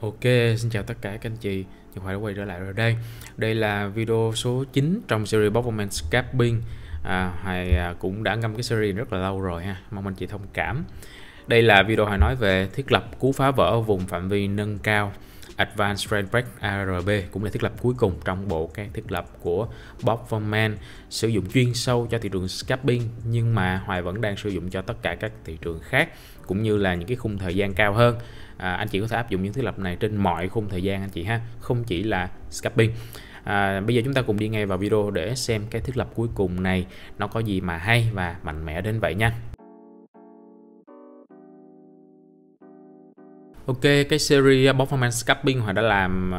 Ok, xin chào tất cả các anh chị Nhật Hoài đã quay trở lại rồi đây Đây là video số 9 trong series Performance Scaping à, Hoài à, cũng đã ngâm cái series rất là lâu rồi ha Mong anh chị thông cảm Đây là video Hoài nói về thiết lập cú phá vỡ vùng phạm vi nâng cao Advanced Railback ARB cũng là thiết lập cuối cùng trong bộ các thiết lập của Bob Forman sử dụng chuyên sâu cho thị trường scalping nhưng mà Hoài vẫn đang sử dụng cho tất cả các thị trường khác cũng như là những cái khung thời gian cao hơn à, anh chị có thể áp dụng những thiết lập này trên mọi khung thời gian anh chị ha không chỉ là scalping À, bây giờ chúng ta cùng đi ngay vào video để xem cái thiết lập cuối cùng này nó có gì mà hay và mạnh mẽ đến vậy nha. Ok, cái series uh, Performance Scalping họ đã làm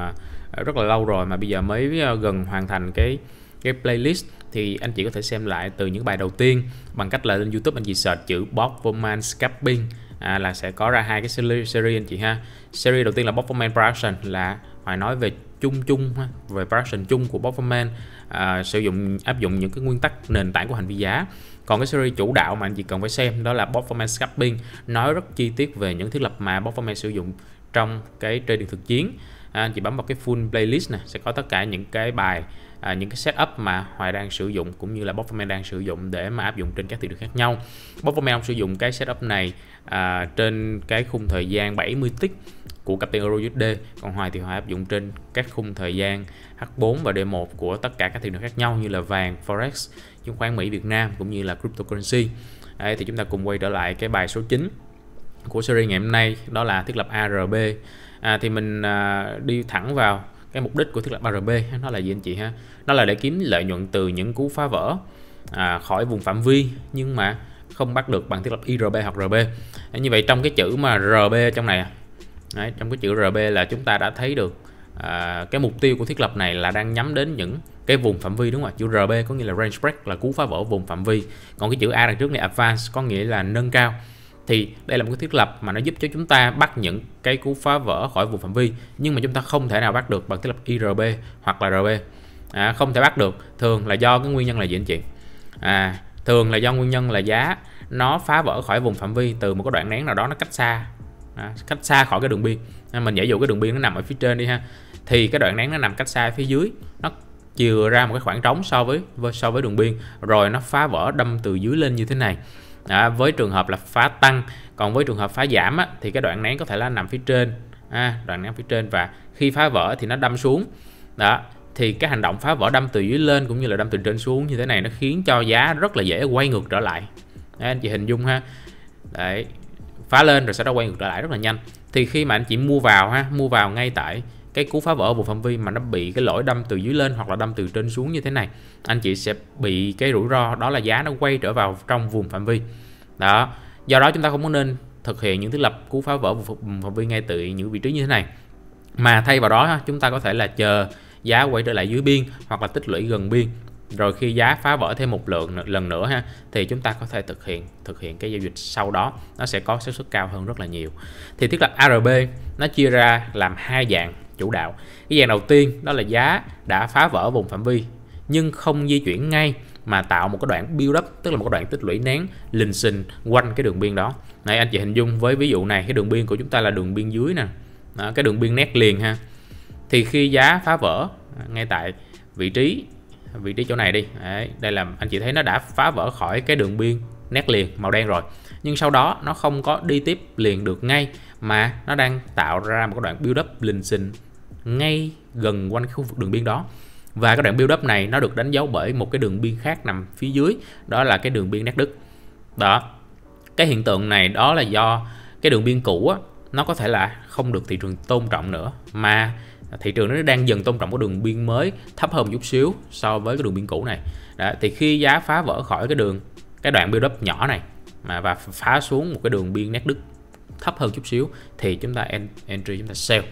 uh, rất là lâu rồi mà bây giờ mới uh, gần hoàn thành cái cái playlist thì anh chị có thể xem lại từ những bài đầu tiên bằng cách là lên YouTube anh chị search chữ Performance Scalping à, là sẽ có ra hai cái series, series anh chị ha. Series đầu tiên là Performance Production là Hoàng nói về chung chung ha, về passion chung của Bofferman à, sử dụng áp dụng những cái nguyên tắc nền tảng của hành vi giá còn cái series chủ đạo mà anh chị cần phải xem đó là Bofferman Scalping nói rất chi tiết về những thiết lập mà Bofferman sử dụng trong cái trading thực chiến à, anh chị bấm vào cái full playlist này sẽ có tất cả những cái bài à, những cái setup mà Hoài đang sử dụng cũng như là Bofferman đang sử dụng để mà áp dụng trên các thị trường khác nhau Bofferman ông sử dụng cái setup này à, trên cái khung thời gian 70 tick của Captain Euro USD còn hoài thì hoài áp dụng trên các khung thời gian H4 và D1 của tất cả các thị trường khác nhau như là vàng, forex, chứng khoán Mỹ, Việt Nam cũng như là cryptocurrency. Đây thì chúng ta cùng quay trở lại cái bài số 9 của series ngày hôm nay đó là thiết lập ARB. À, thì mình à, đi thẳng vào cái mục đích của thiết lập ARB nó là gì anh chị ha? Nó là để kiếm lợi nhuận từ những cú phá vỡ à, khỏi vùng phạm vi nhưng mà không bắt được bằng thiết lập IRB hoặc RB. như vậy trong cái chữ mà RB trong này à, Đấy, trong cái chữ RB là chúng ta đã thấy được à, cái mục tiêu của thiết lập này là đang nhắm đến những cái vùng phạm vi đúng không ạ? Chữ RB có nghĩa là range break là cú phá vỡ vùng phạm vi. Còn cái chữ A đằng trước này advance có nghĩa là nâng cao. Thì đây là một cái thiết lập mà nó giúp cho chúng ta bắt những cái cú phá vỡ khỏi vùng phạm vi nhưng mà chúng ta không thể nào bắt được bằng thiết lập IRB hoặc là RB. À, không thể bắt được thường là do cái nguyên nhân là gì anh chị? À, thường là do nguyên nhân là giá nó phá vỡ khỏi vùng phạm vi từ một cái đoạn nén nào đó nó cách xa à, cách xa khỏi cái đường biên à, mình giả dụ cái đường biên nó nằm ở phía trên đi ha thì cái đoạn nén nó nằm cách xa phía dưới nó chừa ra một cái khoảng trống so với so với đường biên rồi nó phá vỡ đâm từ dưới lên như thế này à, với trường hợp là phá tăng còn với trường hợp phá giảm á, thì cái đoạn nén có thể là nằm phía trên à, đoạn nén phía trên và khi phá vỡ thì nó đâm xuống đó thì cái hành động phá vỡ đâm từ dưới lên cũng như là đâm từ trên xuống như thế này nó khiến cho giá rất là dễ quay ngược trở lại à, anh chị hình dung ha đấy phá lên rồi sau đó quay ngược trở lại rất là nhanh thì khi mà anh chị mua vào ha mua vào ngay tại cái cú phá vỡ vùng phạm vi mà nó bị cái lỗi đâm từ dưới lên hoặc là đâm từ trên xuống như thế này anh chị sẽ bị cái rủi ro đó là giá nó quay trở vào trong vùng phạm vi đó do đó chúng ta không có nên thực hiện những thiết lập cú phá vỡ vùng phạm vi ngay từ những vị trí như thế này mà thay vào đó chúng ta có thể là chờ giá quay trở lại dưới biên hoặc là tích lũy gần biên rồi khi giá phá vỡ thêm một lượng lần nữa ha thì chúng ta có thể thực hiện thực hiện cái giao dịch sau đó nó sẽ có xác suất cao hơn rất là nhiều thì thiết lập ARB nó chia ra làm hai dạng chủ đạo cái dạng đầu tiên đó là giá đã phá vỡ vùng phạm vi nhưng không di chuyển ngay mà tạo một cái đoạn build up tức là một cái đoạn tích lũy nén lình xình quanh cái đường biên đó này anh chị hình dung với ví dụ này cái đường biên của chúng ta là đường biên dưới nè đó, cái đường biên nét liền ha thì khi giá phá vỡ ngay tại vị trí vị trí chỗ này đi Đấy, đây là anh chị thấy nó đã phá vỡ khỏi cái đường biên nét liền màu đen rồi nhưng sau đó nó không có đi tiếp liền được ngay mà nó đang tạo ra một cái đoạn build up lình xình ngay gần quanh khu vực đường biên đó và cái đoạn build up này nó được đánh dấu bởi một cái đường biên khác nằm phía dưới đó là cái đường biên nét đức đó cái hiện tượng này đó là do cái đường biên cũ á, nó có thể là không được thị trường tôn trọng nữa mà thị trường nó đang dần tôn trọng cái đường biên mới thấp hơn một chút xíu so với cái đường biên cũ này Đó, thì khi giá phá vỡ khỏi cái đường cái đoạn build up nhỏ này mà và phá xuống một cái đường biên nét đứt thấp hơn chút xíu thì chúng ta entry chúng ta sell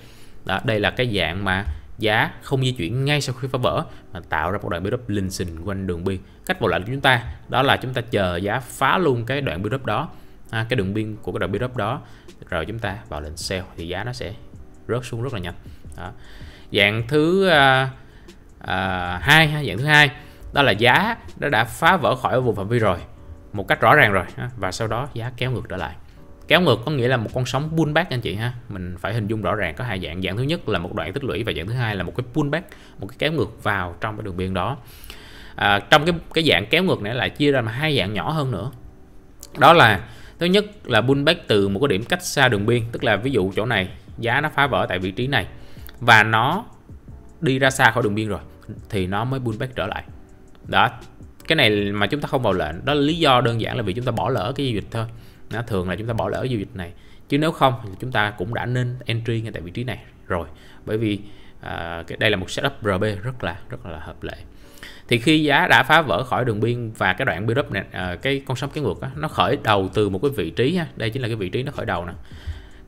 đó đây là cái dạng mà giá không di chuyển ngay sau khi phá vỡ mà tạo ra một đoạn build up lình xình quanh đường biên cách vào lệnh của chúng ta đó là chúng ta chờ giá phá luôn cái đoạn build up đó à, cái đường biên của cái đoạn build up đó rồi chúng ta vào lệnh sell thì giá nó sẽ rớt xuống rất là nhanh đó. dạng thứ à, à, hai dạng thứ hai đó là giá nó đã phá vỡ khỏi vùng phạm vi rồi một cách rõ ràng rồi và sau đó giá kéo ngược trở lại kéo ngược có nghĩa là một con sóng pullback anh chị ha mình phải hình dung rõ ràng có hai dạng dạng thứ nhất là một đoạn tích lũy và dạng thứ hai là một cái pullback một cái kéo ngược vào trong cái đường biên đó à, trong cái cái dạng kéo ngược này lại chia ra mà hai dạng nhỏ hơn nữa đó là thứ nhất là pullback từ một cái điểm cách xa đường biên tức là ví dụ chỗ này giá nó phá vỡ tại vị trí này và nó đi ra xa khỏi đường biên rồi thì nó mới pullback trở lại đó cái này mà chúng ta không vào lệnh đó là lý do đơn giản là vì chúng ta bỏ lỡ cái giao dịch thôi nó thường là chúng ta bỏ lỡ giao dịch này chứ nếu không thì chúng ta cũng đã nên entry ngay tại vị trí này rồi bởi vì à, cái đây là một setup RB rất là rất là hợp lệ thì khi giá đã phá vỡ khỏi đường biên và cái đoạn build up này à, cái con sóng cái ngược đó, nó khởi đầu từ một cái vị trí ha. đây chính là cái vị trí nó khởi đầu nè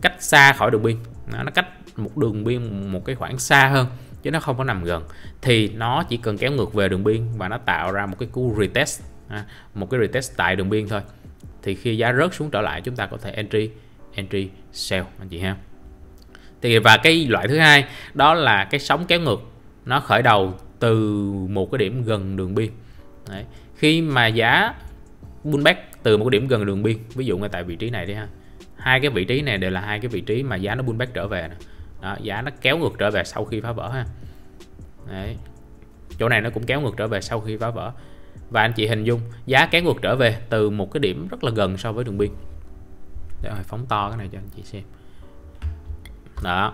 cách xa khỏi đường biên nó, cách một đường biên một cái khoảng xa hơn chứ nó không có nằm gần thì nó chỉ cần kéo ngược về đường biên và nó tạo ra một cái cú retest à, một cái retest tại đường biên thôi thì khi giá rớt xuống trở lại chúng ta có thể entry entry sell anh chị ha thì và cái loại thứ hai đó là cái sóng kéo ngược nó khởi đầu từ một cái điểm gần đường biên Đấy. khi mà giá pullback từ một cái điểm gần đường biên ví dụ ngay tại vị trí này đi ha hai cái vị trí này đều là hai cái vị trí mà giá nó pullback trở về Đó, giá nó kéo ngược trở về sau khi phá vỡ ha Đấy. chỗ này nó cũng kéo ngược trở về sau khi phá vỡ và anh chị hình dung giá kéo ngược trở về từ một cái điểm rất là gần so với đường biên để phóng to cái này cho anh chị xem đó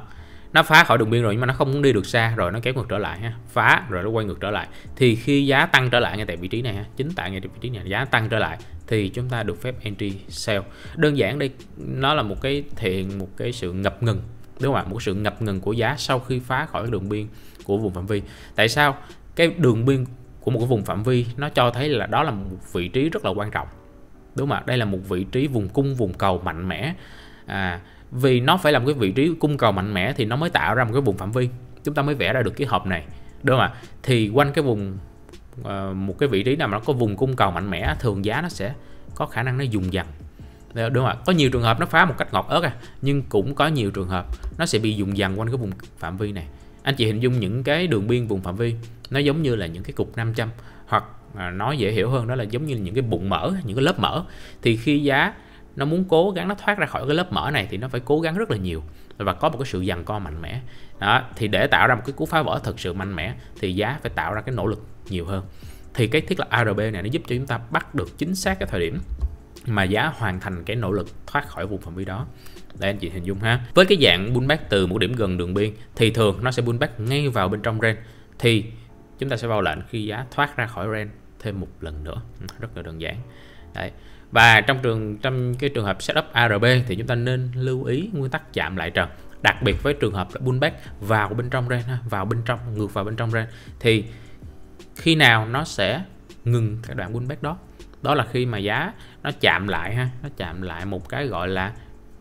nó phá khỏi đường biên rồi nhưng mà nó không muốn đi được xa rồi nó kéo ngược trở lại ha phá rồi nó quay ngược trở lại thì khi giá tăng trở lại ngay tại vị trí này ha chính tại ngay tại vị trí này giá tăng trở lại thì chúng ta được phép entry sell đơn giản đây nó là một cái thiện một cái sự ngập ngừng đúng không ạ một sự ngập ngừng của giá sau khi phá khỏi đường biên của vùng phạm vi tại sao cái đường biên của một cái vùng phạm vi nó cho thấy là đó là một vị trí rất là quan trọng đúng không ạ đây là một vị trí vùng cung vùng cầu mạnh mẽ à, vì nó phải làm cái vị trí cung cầu mạnh mẽ thì nó mới tạo ra một cái vùng phạm vi chúng ta mới vẽ ra được cái hộp này đúng không ạ thì quanh cái vùng ờ, một cái vị trí nào mà nó có vùng cung cầu mạnh mẽ thường giá nó sẽ có khả năng nó dùng dần đúng không ạ có nhiều trường hợp nó phá một cách ngọt ớt à nhưng cũng có nhiều trường hợp nó sẽ bị dùng dần quanh cái vùng phạm vi này anh chị hình dung những cái đường biên vùng phạm vi nó giống như là những cái cục 500 hoặc à, nói dễ hiểu hơn đó là giống như những cái bụng mỡ những cái lớp mỡ thì khi giá nó muốn cố gắng nó thoát ra khỏi cái lớp mỡ này thì nó phải cố gắng rất là nhiều và có một cái sự dằn co mạnh mẽ đó thì để tạo ra một cái cú phá vỡ thực sự mạnh mẽ thì giá phải tạo ra cái nỗ lực nhiều hơn thì cái thiết lập ARB này nó giúp cho chúng ta bắt được chính xác cái thời điểm mà giá hoàn thành cái nỗ lực thoát khỏi vùng phạm vi đó để anh chị hình dung ha với cái dạng pullback từ một điểm gần đường biên thì thường nó sẽ pullback ngay vào bên trong range thì chúng ta sẽ vào lệnh khi giá thoát ra khỏi range thêm một lần nữa rất là đơn giản đấy và trong trường trong cái trường hợp setup ARB thì chúng ta nên lưu ý nguyên tắc chạm lại trần đặc biệt với trường hợp là pullback vào bên trong range vào bên trong ngược vào bên trong range thì khi nào nó sẽ ngừng cái đoạn pullback đó đó là khi mà giá nó chạm lại ha nó chạm lại một cái gọi là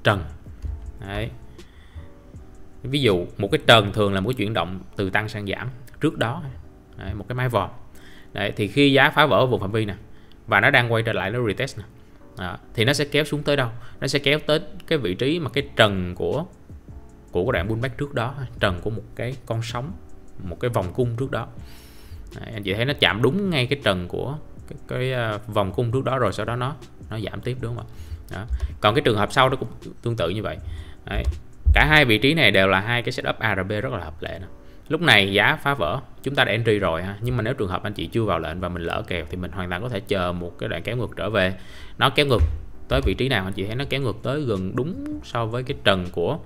trần Đấy. ví dụ một cái trần thường là một cái chuyển động từ tăng sang giảm trước đó Đấy, một cái mái vòm Đấy, thì khi giá phá vỡ vùng phạm vi nè và nó đang quay trở lại nó retest nè à, thì nó sẽ kéo xuống tới đâu nó sẽ kéo tới cái vị trí mà cái trần của của đoạn pullback trước đó trần của một cái con sóng một cái vòng cung trước đó à, anh chị thấy nó chạm đúng ngay cái trần của cái, cái à, vòng cung trước đó rồi sau đó nó nó giảm tiếp đúng không ạ đó. còn cái trường hợp sau đó cũng tương tự như vậy Đấy. cả hai vị trí này đều là hai cái setup ARB rất là hợp lệ đó lúc này giá phá vỡ chúng ta đã entry rồi ha nhưng mà nếu trường hợp anh chị chưa vào lệnh và mình lỡ kèo thì mình hoàn toàn có thể chờ một cái đoạn kéo ngược trở về nó kéo ngược tới vị trí nào anh chị thấy nó kéo ngược tới gần đúng so với cái trần của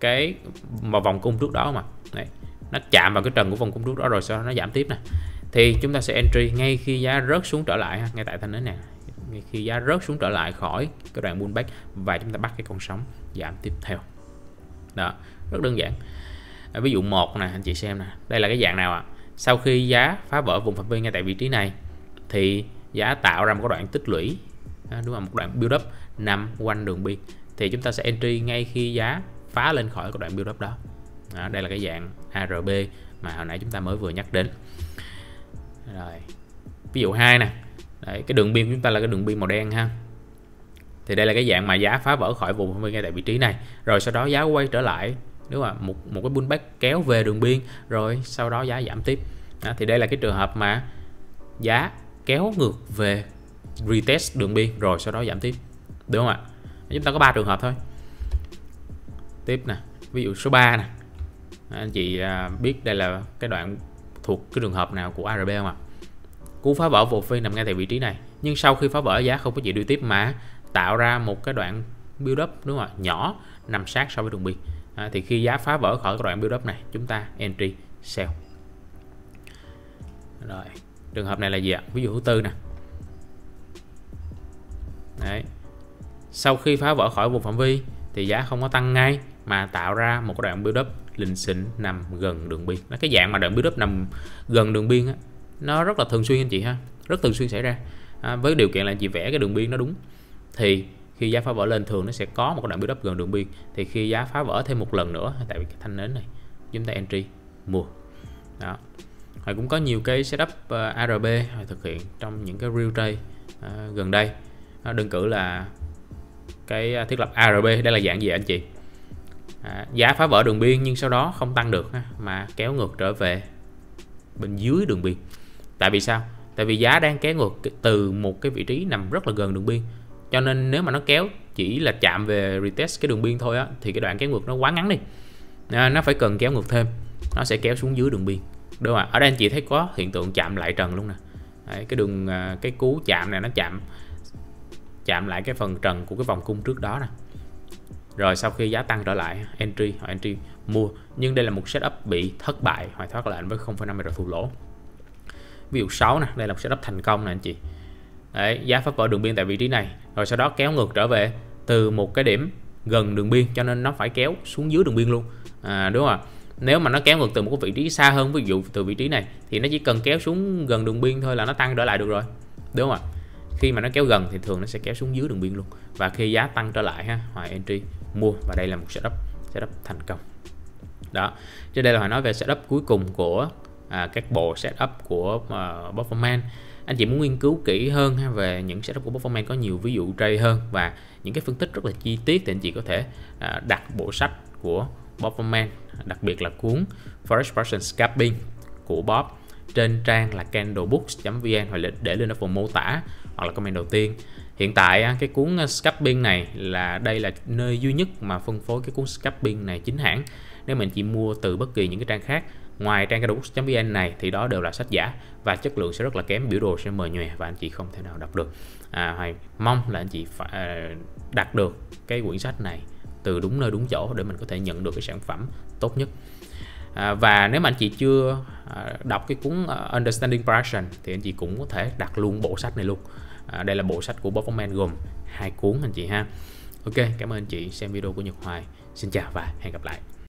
cái mà vòng cung trước đó mà Đấy. nó chạm vào cái trần của vòng cung trước đó rồi sau đó nó giảm tiếp nè thì chúng ta sẽ entry ngay khi giá rớt xuống trở lại ha. ngay tại thanh nến nè ngay khi giá rớt xuống trở lại khỏi cái đoạn bull pullback và chúng ta bắt cái con sóng giảm tiếp theo đó rất đơn giản À, ví dụ một nè anh chị xem nè đây là cái dạng nào ạ à? sau khi giá phá vỡ vùng phạm vi ngay tại vị trí này thì giá tạo ra một đoạn tích lũy à, đúng không một đoạn build up nằm quanh đường biên thì chúng ta sẽ entry ngay khi giá phá lên khỏi cái đoạn build up đó à, đây là cái dạng ARB mà hồi nãy chúng ta mới vừa nhắc đến rồi ví dụ hai nè Đấy, cái đường biên của chúng ta là cái đường biên màu đen ha thì đây là cái dạng mà giá phá vỡ khỏi vùng phạm 20 ngay tại vị trí này rồi sau đó giá quay trở lại đúng không một một cái pullback kéo về đường biên rồi sau đó giá giảm tiếp đó, thì đây là cái trường hợp mà giá kéo ngược về retest đường biên rồi sau đó giảm tiếp đúng không ạ chúng ta có ba trường hợp thôi tiếp nè ví dụ số 3 nè anh chị à, biết đây là cái đoạn thuộc cái trường hợp nào của ARB không ạ cú phá vỡ vùng phiên nằm ngay tại vị trí này nhưng sau khi phá vỡ giá không có gì đi tiếp mà tạo ra một cái đoạn build up đúng không ạ nhỏ nằm sát so với đường biên à, thì khi giá phá vỡ khỏi đoạn build up này chúng ta entry sell rồi trường hợp này là gì ạ ví dụ thứ tư nè đấy sau khi phá vỡ khỏi vùng phạm vi thì giá không có tăng ngay mà tạo ra một đoạn build up lình xịn nằm gần đường biên nó cái dạng mà đoạn build up nằm gần đường biên á nó rất là thường xuyên anh chị ha rất thường xuyên xảy ra à, với điều kiện là chị vẽ cái đường biên nó đúng thì khi giá phá vỡ lên thường nó sẽ có một cái đoạn build up gần đường biên thì khi giá phá vỡ thêm một lần nữa tại vì cái thanh nến này chúng ta entry mua đó rồi cũng có nhiều cái setup ờ, ARB thực hiện trong những cái real trade ờ, gần đây đơn cử là cái ờ, thiết lập ARB đây là dạng gì anh chị à, giá phá vỡ đường biên nhưng sau đó không tăng được mà kéo ngược trở về bên dưới đường biên tại vì sao tại vì giá đang kéo ngược từ một cái vị trí nằm rất là gần đường biên cho nên nếu mà nó kéo chỉ là chạm về retest cái đường biên thôi á thì cái đoạn kéo ngược nó quá ngắn đi à, nó phải cần kéo ngược thêm nó sẽ kéo xuống dưới đường biên đúng không ạ ở đây anh chị thấy có hiện tượng chạm lại trần luôn nè Đấy, cái đường à, cái cú chạm này nó chạm chạm lại cái phần trần của cái vòng cung trước đó nè rồi sau khi giá tăng trở lại entry hoặc entry mua nhưng đây là một setup bị thất bại hoặc thoát lệnh với 0,5 rồi thua lỗ ví dụ 6 nè đây là một setup thành công nè anh chị Đấy, giá phá vỡ đường biên tại vị trí này rồi sau đó kéo ngược trở về từ một cái điểm gần đường biên cho nên nó phải kéo xuống dưới đường biên luôn à, đúng không ạ nếu mà nó kéo ngược từ một cái vị trí xa hơn ví dụ từ vị trí này thì nó chỉ cần kéo xuống gần đường biên thôi là nó tăng trở lại được rồi đúng không ạ khi mà nó kéo gần thì thường nó sẽ kéo xuống dưới đường biên luôn và khi giá tăng trở lại ha hoài entry mua và đây là một setup setup thành công đó trên đây là hoài nói về setup cuối cùng của à, các bộ setup của uh, à, performance anh chị muốn nghiên cứu kỹ hơn ha về những setup của Performance có nhiều ví dụ trade hơn và những cái phân tích rất là chi tiết thì anh chị có thể à, đặt bộ sách của Bob Forman đặc biệt là cuốn Forex Person Scalping của Bob trên trang là candlebooks.vn hoặc là để lên ở phần mô tả hoặc là comment đầu tiên hiện tại à, cái cuốn à, scalping này là đây là nơi duy nhất mà phân phối cái cuốn scalping này chính hãng nếu mình chỉ mua từ bất kỳ những cái trang khác Ngoài trang cadobook.vn này thì đó đều là sách giả và chất lượng sẽ rất là kém, biểu đồ sẽ mờ nhòe và anh chị không thể nào đọc được. À, Hoài mong là anh chị phải à, đặt được cái quyển sách này từ đúng nơi đúng chỗ để mình có thể nhận được cái sản phẩm tốt nhất. À, và nếu mà anh chị chưa à, đọc cái cuốn à, Understanding Production thì anh chị cũng có thể đặt luôn bộ sách này luôn. À, đây là bộ sách của Bob Oman gồm hai cuốn anh chị ha. Ok, cảm ơn anh chị xem video của Nhật Hoài. Xin chào và hẹn gặp lại.